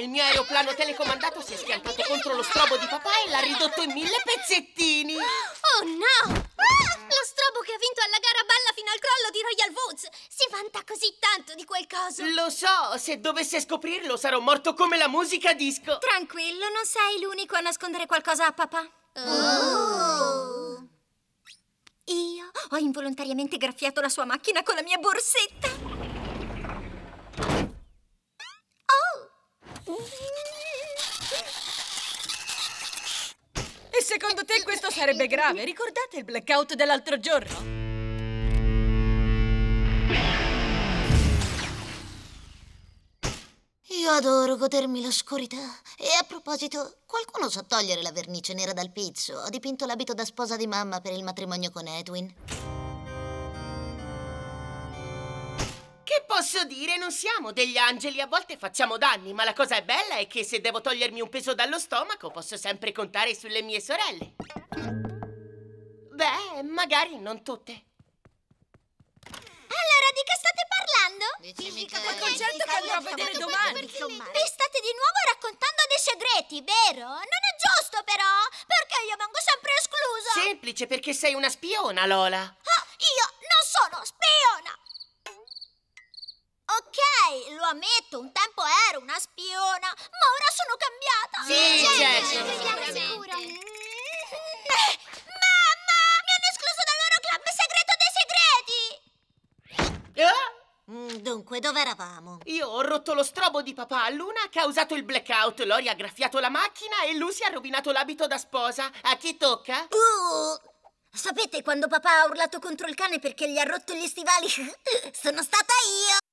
il mio aeroplano telecomandato si è schiantato contro lo strobo di papà e l'ha ridotto in mille pezzettini. Oh no! Ah, lo strobo che ha vinto alla gara balla fino al crollo di Royal Woods! Si vanta così tanto di quel coso! Lo so, se dovesse scoprirlo sarò morto come la musica disco. Tranquillo, non sei l'unico a nascondere qualcosa a papà. Oh. Io ho involontariamente graffiato la sua macchina con la mia borsetta. secondo te questo sarebbe grave? Ricordate il blackout dell'altro giorno? Io adoro godermi l'oscurità. E a proposito, qualcuno sa togliere la vernice nera dal pizzo? Ho dipinto l'abito da sposa di mamma per il matrimonio con Edwin. Posso dire, non siamo degli angeli, a volte facciamo danni, ma la cosa bella è che se devo togliermi un peso dallo stomaco posso sempre contare sulle mie sorelle. Beh, magari non tutte. Allora, di che state parlando? Dicemi che... Quel concerto che andrò a vedere domani, insomma. Vi state di nuovo raccontando dei segreti, vero? Non è giusto, però! Perché io vengo sempre esclusa? Semplice, perché sei una spiona, Lola. Oh, io non sono spiona! ammetto, un tempo ero una spiona, ma ora sono cambiata. Sì, sì certo, certo, siamo sicura. Eh, mamma, mi hanno escluso dal loro club segreto dei segreti. Ah? Dunque, dove eravamo? Io ho rotto lo strobo di papà a Luna, ha causato il blackout, Lori ha graffiato la macchina e Lucy ha rovinato l'abito da sposa. A chi tocca? Uh, sapete quando papà ha urlato contro il cane perché gli ha rotto gli stivali? Sono stata io!